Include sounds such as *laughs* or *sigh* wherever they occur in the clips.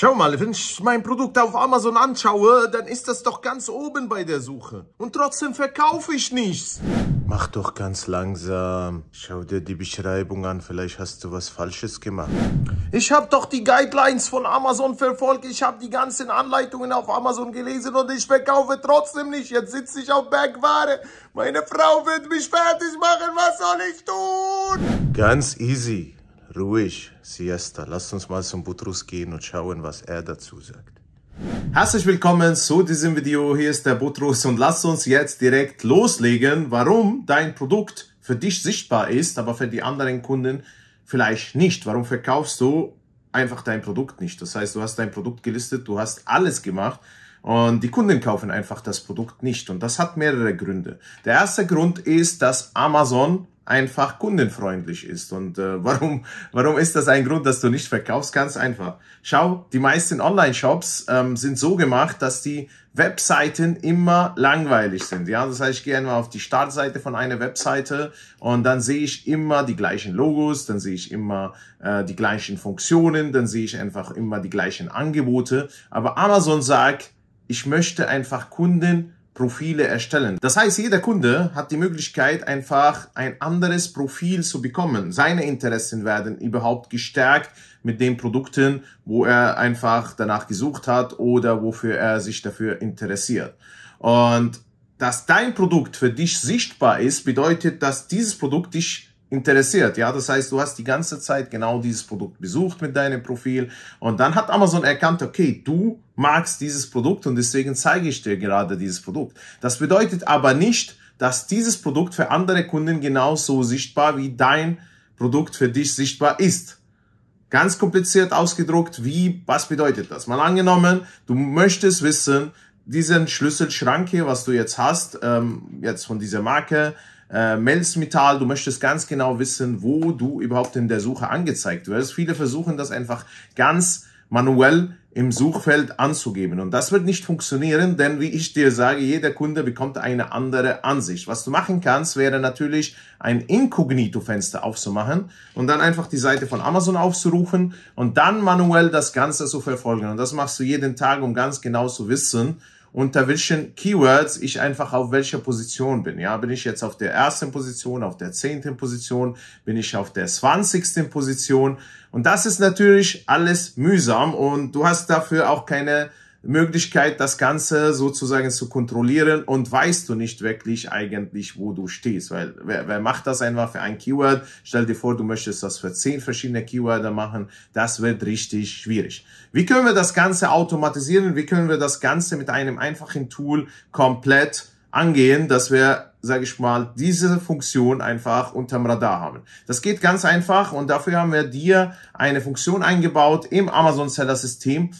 Schau mal, wenn ich mein Produkt auf Amazon anschaue, dann ist das doch ganz oben bei der Suche. Und trotzdem verkaufe ich nichts. Mach doch ganz langsam. Schau dir die Beschreibung an, vielleicht hast du was Falsches gemacht. Ich habe doch die Guidelines von Amazon verfolgt. Ich habe die ganzen Anleitungen auf Amazon gelesen und ich verkaufe trotzdem nicht. Jetzt sitze ich auf Bergware. Meine Frau wird mich fertig machen. Was soll ich tun? Ganz easy ruhig, Siesta. Lass uns mal zum Butrus gehen und schauen, was er dazu sagt. Herzlich willkommen zu diesem Video. Hier ist der Butrus und lass uns jetzt direkt loslegen, warum dein Produkt für dich sichtbar ist, aber für die anderen Kunden vielleicht nicht. Warum verkaufst du einfach dein Produkt nicht? Das heißt, du hast dein Produkt gelistet, du hast alles gemacht, und die Kunden kaufen einfach das Produkt nicht. Und das hat mehrere Gründe. Der erste Grund ist, dass Amazon einfach kundenfreundlich ist. Und äh, *laughs* warum, warum ist das ein Grund, dass du nicht verkaufst? Ganz einfach. Schau, die meisten Online-Shops ähm, sind so gemacht, dass die Webseiten immer langweilig sind. Ja, das heißt, ich gehe einmal auf die Startseite von einer Webseite und dann sehe ich immer die gleichen Logos, dann sehe ich immer äh, die gleichen Funktionen, dann sehe ich einfach immer die gleichen Angebote. Aber Amazon sagt, ich möchte einfach Kunden Profile erstellen. Das heißt, jeder Kunde hat die Möglichkeit, einfach ein anderes Profil zu bekommen. Seine Interessen werden überhaupt gestärkt mit den Produkten, wo er einfach danach gesucht hat oder wofür er sich dafür interessiert. Und dass dein Produkt für dich sichtbar ist, bedeutet, dass dieses Produkt dich interessiert. Ja, das heißt, du hast die ganze Zeit genau dieses Produkt besucht mit deinem Profil und dann hat Amazon erkannt, okay, du magst dieses Produkt und deswegen zeige ich dir gerade dieses Produkt. Das bedeutet aber nicht, dass dieses Produkt für andere Kunden genauso sichtbar wie dein Produkt für dich sichtbar ist. Ganz kompliziert ausgedruckt, wie, was bedeutet das? Mal angenommen, du möchtest wissen, diesen Schlüsselschrank hier, was du jetzt hast, ähm, jetzt von dieser Marke, äh, Melzmetall, du möchtest ganz genau wissen, wo du überhaupt in der Suche angezeigt wirst. Viele versuchen das einfach ganz manuell im Suchfeld anzugeben. Und das wird nicht funktionieren, denn wie ich dir sage, jeder Kunde bekommt eine andere Ansicht. Was du machen kannst, wäre natürlich ein Inkognito-Fenster aufzumachen und dann einfach die Seite von Amazon aufzurufen und dann manuell das Ganze zu verfolgen. Und das machst du jeden Tag, um ganz genau zu wissen, unter welchen Keywords ich einfach auf welcher Position bin. Ja, bin ich jetzt auf der ersten Position, auf der zehnten Position, bin ich auf der zwanzigsten Position. Und das ist natürlich alles mühsam und du hast dafür auch keine Möglichkeit, das Ganze sozusagen zu kontrollieren und weißt du nicht wirklich eigentlich, wo du stehst. Weil wer, wer macht das einfach für ein Keyword? Stell dir vor, du möchtest das für zehn verschiedene Keywords machen. Das wird richtig schwierig. Wie können wir das Ganze automatisieren? Wie können wir das Ganze mit einem einfachen Tool komplett angehen, dass wir, sage ich mal, diese Funktion einfach unterm Radar haben. Das geht ganz einfach und dafür haben wir dir eine Funktion eingebaut im Amazon Seller System,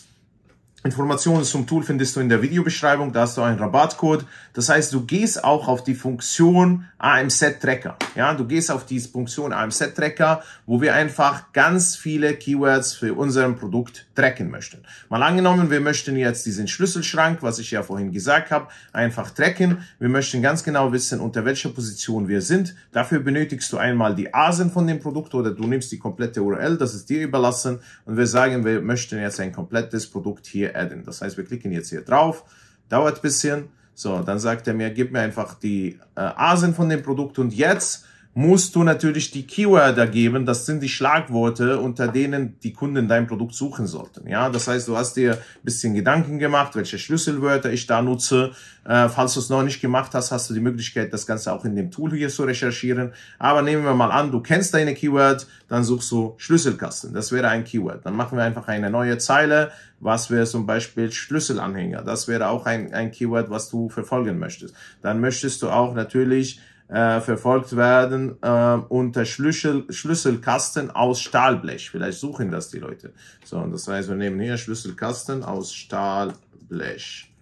Informationen zum Tool findest du in der Videobeschreibung, da hast du einen Rabattcode. Das heißt, du gehst auch auf die Funktion AMZ-Tracker. Ja, du gehst auf die Funktion AMZ-Tracker, wo wir einfach ganz viele Keywords für unseren Produkt tracken möchten. Mal angenommen, wir möchten jetzt diesen Schlüsselschrank, was ich ja vorhin gesagt habe, einfach tracken. Wir möchten ganz genau wissen, unter welcher Position wir sind. Dafür benötigst du einmal die Asen von dem Produkt oder du nimmst die komplette URL, das ist dir überlassen. Und wir sagen, wir möchten jetzt ein komplettes Produkt hier Add-in. Das heißt, wir klicken jetzt hier drauf, dauert ein bisschen. So, dann sagt er mir, gib mir einfach die äh, Asen von dem Produkt und jetzt musst du natürlich die Keywörter geben. Das sind die Schlagworte, unter denen die Kunden dein Produkt suchen sollten. Ja, das heißt, du hast dir ein bisschen Gedanken gemacht, welche Schlüsselwörter ich da nutze. Äh, falls du es noch nicht gemacht hast, hast du die Möglichkeit, das Ganze auch in dem Tool hier zu recherchieren. Aber nehmen wir mal an, du kennst deine Keyword, dann suchst du Schlüsselkasten. Das wäre ein Keyword. Dann machen wir einfach eine neue Zeile. Was wäre zum Beispiel Schlüsselanhänger? Das wäre auch ein, ein Keyword, was du verfolgen möchtest. Dann möchtest du auch natürlich äh, verfolgt werden äh, unter Schlüssel, Schlüsselkasten aus Stahlblech. Vielleicht suchen das die Leute. So, und das heißt, wir nehmen hier Schlüsselkasten aus Stahlblech.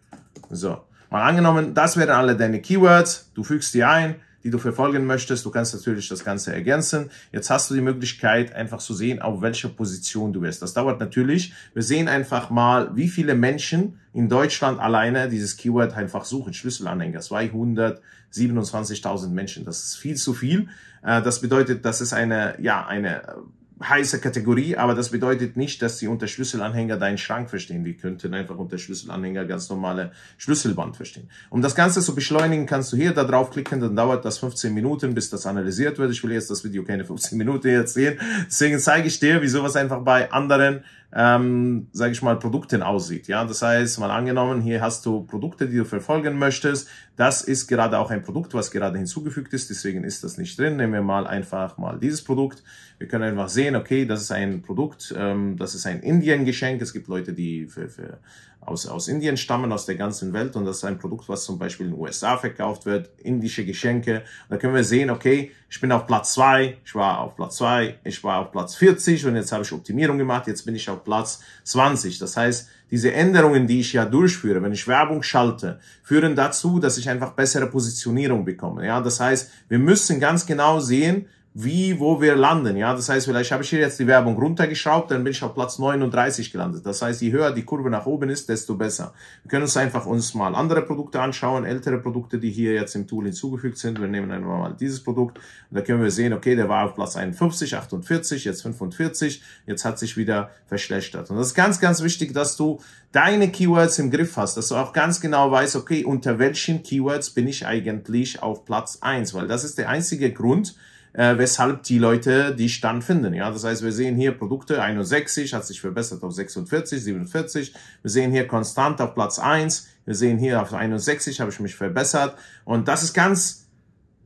So, mal angenommen, das wären alle deine Keywords. Du fügst die ein, die du verfolgen möchtest. Du kannst natürlich das Ganze ergänzen. Jetzt hast du die Möglichkeit, einfach zu sehen, auf welcher Position du bist. Das dauert natürlich. Wir sehen einfach mal, wie viele Menschen in Deutschland alleine dieses Keyword einfach suchen. Schlüsselanhänger, 227.000 Menschen. Das ist viel zu viel. Äh, das bedeutet, das ist eine, ja, eine heiße Kategorie, aber das bedeutet nicht, dass sie unter Schlüsselanhänger deinen Schrank verstehen. Die könnten einfach unter Schlüsselanhänger ganz normale Schlüsselband verstehen. Um das Ganze zu beschleunigen, kannst du hier da draufklicken, dann dauert das 15 Minuten, bis das analysiert wird. Ich will jetzt das Video keine 15 Minuten jetzt sehen. Deswegen zeige ich dir, wie sowas einfach bei anderen ähm, sage ich mal, Produkten aussieht. Ja, das heißt, mal angenommen, hier hast du Produkte, die du verfolgen möchtest. Das ist gerade auch ein Produkt, was gerade hinzugefügt ist. Deswegen ist das nicht drin. Nehmen wir mal einfach mal dieses Produkt. Wir können einfach sehen, okay, das ist ein Produkt, ähm, das ist ein Indien-Geschenk. Es gibt Leute, die für, für aus, aus Indien stammen, aus der ganzen Welt. Und das ist ein Produkt, was zum Beispiel in den USA verkauft wird, indische Geschenke. Und da können wir sehen, okay, ich bin auf Platz zwei, ich war auf Platz zwei, ich war auf Platz 40 und jetzt habe ich Optimierung gemacht, jetzt bin ich auf Platz 20. Das heißt, diese Änderungen, die ich ja durchführe, wenn ich Werbung schalte, führen dazu, dass ich einfach bessere Positionierung bekomme. Ja, das heißt, wir müssen ganz genau sehen, wie, wo wir landen. Ja, das heißt, vielleicht habe ich hier jetzt die Werbung runtergeschraubt, dann bin ich auf Platz 39 gelandet. Das heißt, je höher die Kurve nach oben ist, desto besser. Wir können uns einfach uns mal andere Produkte anschauen, ältere Produkte, die hier jetzt im Tool hinzugefügt sind. Wir nehmen einfach mal dieses Produkt und da können wir sehen, okay, der war auf Platz 51, 48, jetzt 45, jetzt hat sich wieder verschlechtert. Und das ist ganz, ganz wichtig, dass du deine Keywords im Griff hast, dass du auch ganz genau weißt, okay, unter welchen Keywords bin ich eigentlich auf Platz 1, weil das ist der einzige Grund, äh, weshalb die Leute die Stand finden. Ja, das heißt, wir sehen hier Produkte 61, hat sich verbessert auf 46, 47. Wir sehen hier konstant auf Platz 1. Wir sehen hier auf 61 habe ich mich verbessert. Und das ist ganz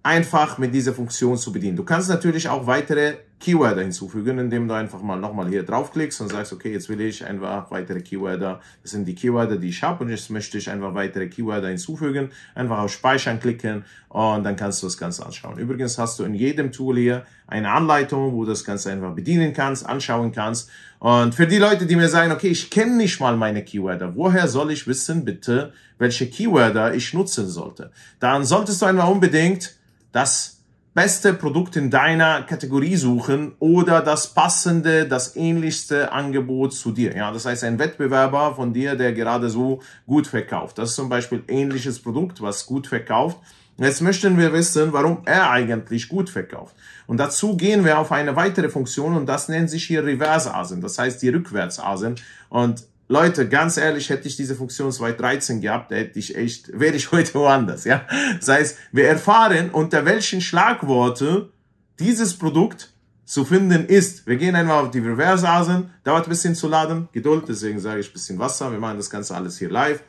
einfach mit dieser Funktion zu bedienen. Du kannst natürlich auch weitere Keywords hinzufügen, indem du einfach mal nochmal hier draufklickst und sagst, okay, jetzt will ich einfach weitere Keywords, das sind die Keywords, die ich habe und jetzt möchte ich einfach weitere Keywords hinzufügen, einfach auf Speichern klicken und dann kannst du das Ganze anschauen. Übrigens hast du in jedem Tool hier eine Anleitung, wo du das Ganze einfach bedienen kannst, anschauen kannst und für die Leute, die mir sagen, okay, ich kenne nicht mal meine Keywords, woher soll ich wissen bitte, welche Keywords ich nutzen sollte? Dann solltest du einfach unbedingt das beste Produkt in deiner Kategorie suchen oder das passende, das ähnlichste Angebot zu dir. Ja, das heißt, ein Wettbewerber von dir, der gerade so gut verkauft. Das ist zum Beispiel ähnliches Produkt, was gut verkauft. Jetzt möchten wir wissen, warum er eigentlich gut verkauft. Und dazu gehen wir auf eine weitere Funktion und das nennt sich hier Reverse asen das heißt die Rückwärts asen Und Leute, ganz ehrlich, hätte ich diese Funktion 2013 gehabt, hätte ich echt, wäre ich *laughs* heute woanders, ja. Das heißt, wir erfahren, unter welchen Schlagworte dieses Produkt zu finden ist. Wir gehen einmal auf die Reverse Asen, dauert ein bisschen zu laden, Geduld, deswegen sage ich ein bisschen Wasser, wir machen das Ganze alles hier live.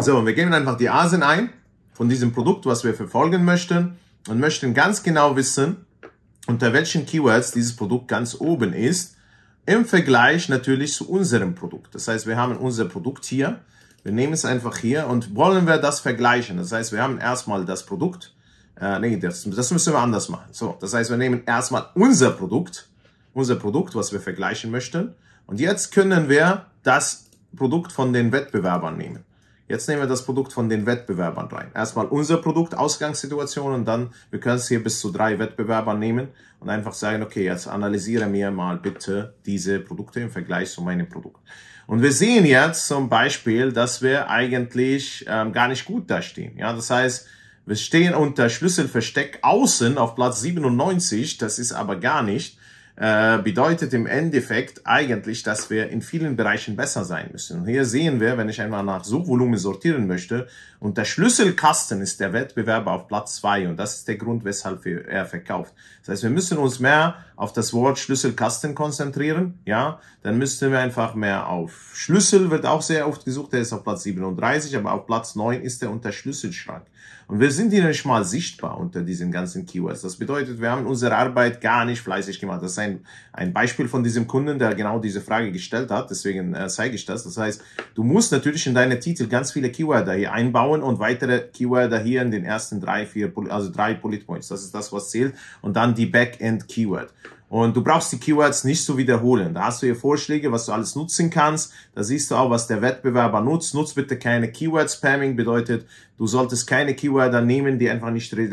So, wir geben einfach die Asen ein von diesem Produkt, was wir verfolgen möchten und möchten ganz genau wissen, unter welchen Keywords dieses Produkt ganz oben ist im Vergleich natürlich zu unserem Produkt. Das heißt, wir haben unser Produkt hier. Wir nehmen es einfach hier und wollen wir das vergleichen. Das heißt, wir haben erstmal das Produkt. Äh, nee, das, das müssen wir anders machen. So, das heißt, wir nehmen erstmal unser Produkt, unser Produkt, was wir vergleichen möchten. Und jetzt können wir das Produkt von den Wettbewerbern nehmen. Jetzt nehmen wir das Produkt von den Wettbewerbern rein. Erstmal unser Produkt, Ausgangssituation und dann, wir können es hier bis zu drei Wettbewerbern nehmen und einfach sagen, okay, jetzt analysiere mir mal bitte diese Produkte im Vergleich zu meinem Produkt. Und wir sehen jetzt zum Beispiel, dass wir eigentlich ähm, gar nicht gut da stehen. Ja, das heißt, wir stehen unter Schlüsselversteck außen auf Platz 97, das ist aber gar nicht äh, bedeutet im Endeffekt eigentlich, dass wir in vielen Bereichen besser sein müssen. Und hier sehen wir, wenn ich einmal nach Suchvolumen sortieren möchte, und der Schlüsselkasten ist der Wettbewerber auf Platz zwei und das ist der Grund, weshalb er verkauft. Das heißt, wir müssen uns mehr auf das Wort Schlüsselkasten konzentrieren, ja, dann müssten wir einfach mehr auf Schlüssel, wird auch sehr oft gesucht, der ist auf Platz 37, aber auf Platz neun ist der unter Schlüsselschrank. Und wir sind hier nicht mal sichtbar unter diesen ganzen Keywords. Das bedeutet, wir haben unsere Arbeit gar nicht fleißig gemacht. Das ist ein, ein Beispiel von diesem Kunden, der genau diese Frage gestellt hat. Deswegen äh, zeige ich das. Das heißt, du musst natürlich in deine Titel ganz viele Keywords hier einbauen und weitere Keywords hier in den ersten drei, vier, also drei Bullet Points. Das ist das, was zählt. Und dann die Backend Keyword. Und du brauchst die Keywords nicht zu wiederholen. Da hast du hier Vorschläge, was du alles nutzen kannst. Da siehst du auch, was der Wettbewerber nutzt. Nutz bitte keine Keyword Spamming bedeutet, du solltest keine Keywords nehmen, die einfach nicht äh,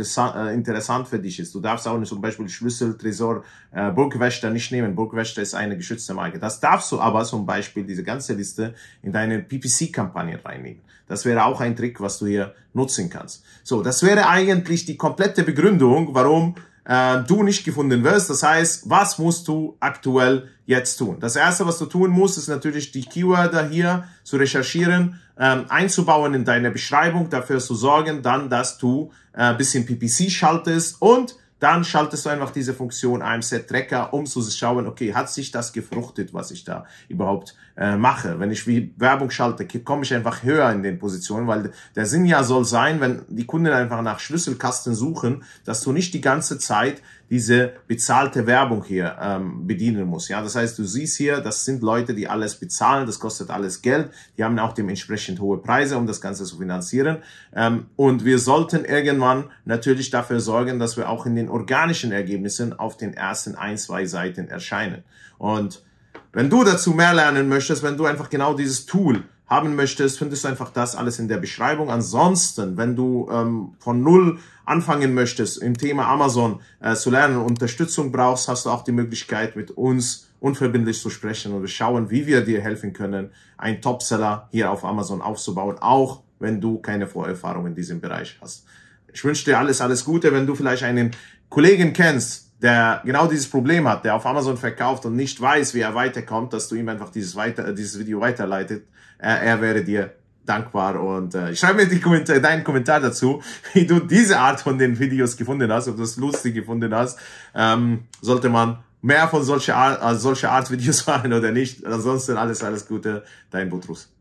interessant für dich ist. Du darfst auch nicht zum Beispiel Schlüssel, Tresor, äh, Burgwächter nicht nehmen. Burgwächter ist eine geschützte Marke. Das darfst du aber zum Beispiel diese ganze Liste in deine PPC-Kampagne reinnehmen. Das wäre auch ein Trick, was du hier nutzen kannst. So, das wäre eigentlich die komplette Begründung, warum äh, du nicht gefunden wirst. Das heißt, was musst du aktuell jetzt tun? Das Erste, was du tun musst, ist natürlich die Keywords hier zu recherchieren, ähm, einzubauen in deine Beschreibung, dafür zu sorgen, dann, dass du äh, bisschen PPC schaltest und dann schaltest du einfach diese Funktion AMZ-Tracker, um zu schauen, okay, hat sich das gefruchtet, was ich da überhaupt äh, mache. Wenn ich wie Werbung schalte, komme ich einfach höher in den Positionen, weil der Sinn ja soll sein, wenn die Kunden einfach nach Schlüsselkasten suchen, dass du nicht die ganze Zeit diese bezahlte Werbung hier ähm, bedienen muss. Ja, das heißt, du siehst hier, das sind Leute, die alles bezahlen, das kostet alles Geld, die haben auch dementsprechend hohe Preise, um das Ganze zu finanzieren. Ähm, und wir sollten irgendwann natürlich dafür sorgen, dass wir auch in den organischen Ergebnissen auf den ersten ein, zwei Seiten erscheinen. Und wenn du dazu mehr lernen möchtest, wenn du einfach genau dieses Tool haben möchtest, findest du einfach das alles in der Beschreibung. Ansonsten, wenn du ähm, von null anfangen möchtest, im Thema Amazon äh, zu lernen und Unterstützung brauchst, hast du auch die Möglichkeit, mit uns unverbindlich zu sprechen und wir schauen, wie wir dir helfen können, einen Topseller hier auf Amazon aufzubauen, auch wenn du keine Vorerfahrung in diesem Bereich hast. Ich wünsche dir alles, alles Gute, wenn du vielleicht einen Kollegen kennst, der genau dieses Problem hat, der auf Amazon verkauft und nicht weiß, wie er weiterkommt, dass du ihm einfach dieses, weiter, dieses Video weiterleitet er er wäre dir dankbar und äh, schreib mir die Kommentar, deinen Kommentar dazu, *laughs* wie du diese Art von den Videos gefunden hast, ob du es lustig gefunden hast. Ähm, sollte man mehr von solcher Art, äh, solche Art Videos *laughs* machen oder nicht. Ansonsten alles, alles Gute, dein Butrus.